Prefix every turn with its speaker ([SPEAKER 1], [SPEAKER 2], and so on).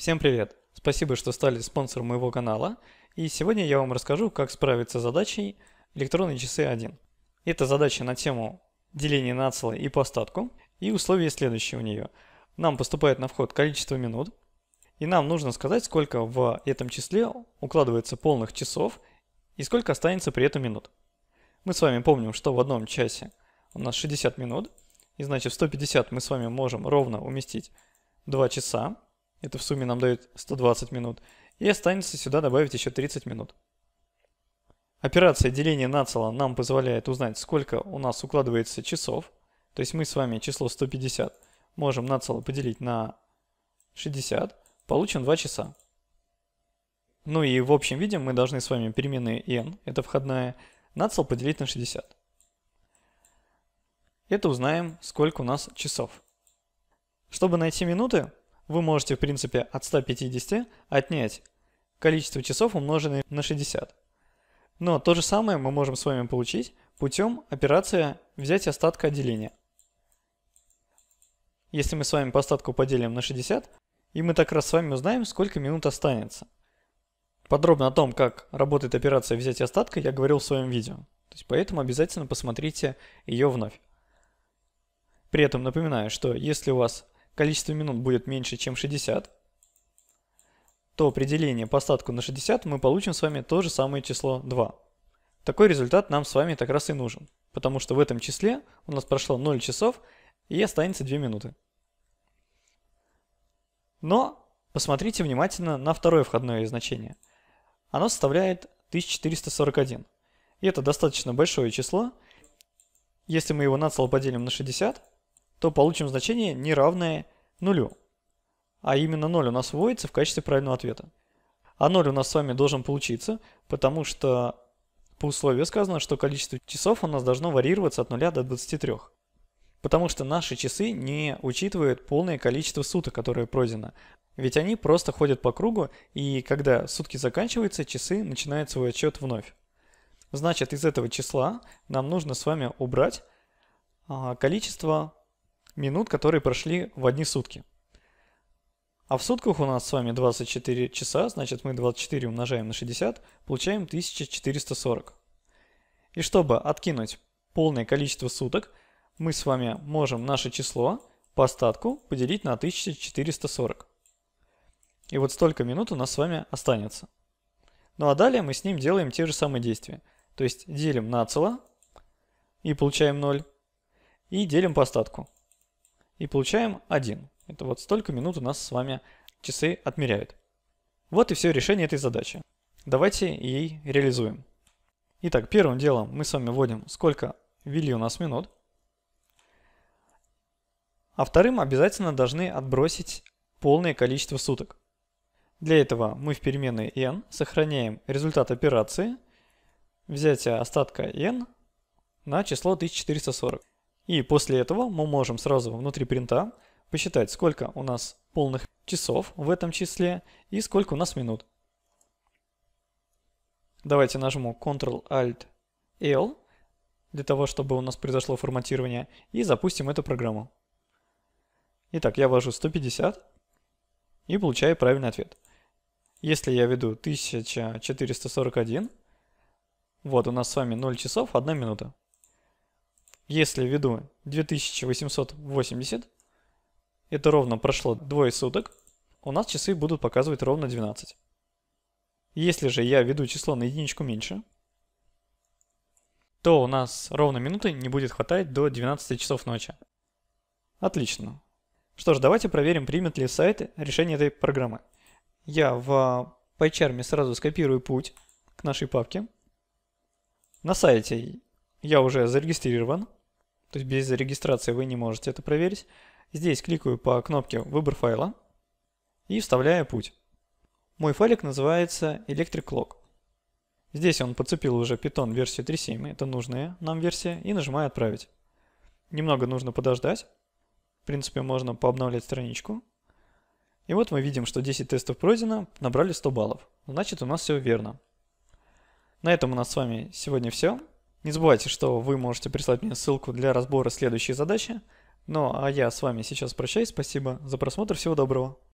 [SPEAKER 1] Всем привет! Спасибо, что стали спонсором моего канала, и сегодня я вам расскажу, как справиться с задачей электронные часы 1. Это задача на тему деления на целы и по остатку, и условия следующие у нее. Нам поступает на вход количество минут, и нам нужно сказать, сколько в этом числе укладывается полных часов и сколько останется при этом минут. Мы с вами помним, что в одном часе у нас 60 минут, и значит в 150 мы с вами можем ровно уместить 2 часа, это в сумме нам дает 120 минут. И останется сюда добавить еще 30 минут. Операция деления нацела нам позволяет узнать, сколько у нас укладывается часов. То есть мы с вами число 150 можем нацело поделить на 60. Получим 2 часа. Ну и в общем виде мы должны с вами переменные n, это входная, нацел поделить на 60. Это узнаем, сколько у нас часов. Чтобы найти минуты, вы можете в принципе от 150 отнять количество часов, умноженное на 60. Но то же самое мы можем с вами получить путем операции «взять остатка отделения». Если мы с вами по остатку поделим на 60, и мы так раз с вами узнаем, сколько минут останется. Подробно о том, как работает операция «взять остатка» я говорил в своем видео, то есть поэтому обязательно посмотрите ее вновь. При этом напоминаю, что если у вас количество минут будет меньше, чем 60, то определение по остатку на 60 мы получим с вами то же самое число 2. Такой результат нам с вами так раз и нужен, потому что в этом числе у нас прошло 0 часов и останется 2 минуты. Но посмотрите внимательно на второе входное значение. Оно составляет 1441. И это достаточно большое число. Если мы его нацело поделим на 60, то получим значение, не равное нулю. А именно 0 у нас вводится в качестве правильного ответа. А 0 у нас с вами должен получиться, потому что по условию сказано, что количество часов у нас должно варьироваться от 0 до 23. Потому что наши часы не учитывают полное количество суток, которое пройдено. Ведь они просто ходят по кругу, и когда сутки заканчиваются, часы начинают свой отчет вновь. Значит, из этого числа нам нужно с вами убрать а, количество минут, которые прошли в одни сутки. А в сутках у нас с вами 24 часа, значит мы 24 умножаем на 60, получаем 1440. И чтобы откинуть полное количество суток, мы с вами можем наше число по остатку поделить на 1440. И вот столько минут у нас с вами останется. Ну а далее мы с ним делаем те же самые действия. То есть делим на цело и получаем 0. И делим по остатку и получаем 1. Это вот столько минут у нас с вами часы отмеряют. Вот и все решение этой задачи. Давайте ей реализуем. Итак, первым делом мы с вами вводим, сколько ввели у нас минут. А вторым обязательно должны отбросить полное количество суток. Для этого мы в переменной n сохраняем результат операции взятия остатка n на число 1440. И после этого мы можем сразу внутри принта посчитать, сколько у нас полных часов в этом числе и сколько у нас минут. Давайте нажму Ctrl-Alt-L для того, чтобы у нас произошло форматирование, и запустим эту программу. Итак, я ввожу 150 и получаю правильный ответ. Если я веду 1441, вот у нас с вами 0 часов 1 минута. Если введу 2880, это ровно прошло двое суток, у нас часы будут показывать ровно 12. Если же я введу число на единичку меньше, то у нас ровно минуты не будет хватать до 12 часов ночи. Отлично. Что ж, давайте проверим, примет ли сайт решение этой программы. Я в PyCharm сразу скопирую путь к нашей папке. На сайте я уже зарегистрирован. То есть без регистрации вы не можете это проверить. Здесь кликаю по кнопке «Выбор файла» и вставляю путь. Мой файлик называется Electric Clock. Здесь он подцепил уже Python версию 3.7, это нужная нам версия, и нажимаю «Отправить». Немного нужно подождать. В принципе, можно пообновлять страничку. И вот мы видим, что 10 тестов пройдено, набрали 100 баллов. Значит, у нас все верно. На этом у нас с вами сегодня все. Не забывайте, что вы можете прислать мне ссылку для разбора следующей задачи. Ну а я с вами сейчас прощаюсь. Спасибо за просмотр. Всего доброго.